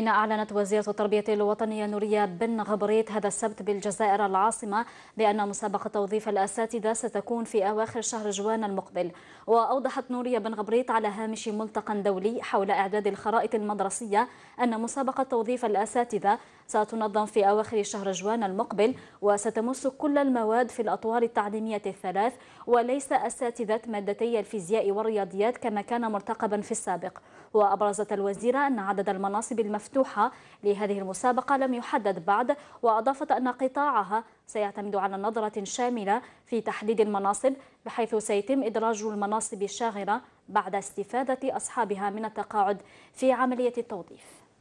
حين أعلنت وزيرة التربية الوطنية نوريا بن غبريت هذا السبت بالجزائر العاصمة بأن مسابقة توظيف الأساتذة ستكون في أواخر شهر جوان المقبل وأوضحت نوريا بن غبريت على هامش ملتقى دولي حول إعداد الخرائط المدرسية أن مسابقة توظيف الأساتذة ستنظم في أواخر شهر جوان المقبل وستمس كل المواد في الأطوار التعليمية الثلاث وليس أساتذة مادتي الفيزياء والرياضيات كما كان مرتقبا في السابق وأبرزت الوزيرة أن عدد المناصب المفتوحة المفتوحة لهذه المسابقة لم يحدد بعد وأضافت أن قطاعها سيعتمد على نظرة شاملة في تحديد المناصب بحيث سيتم إدراج المناصب الشاغرة بعد استفادة أصحابها من التقاعد في عملية التوظيف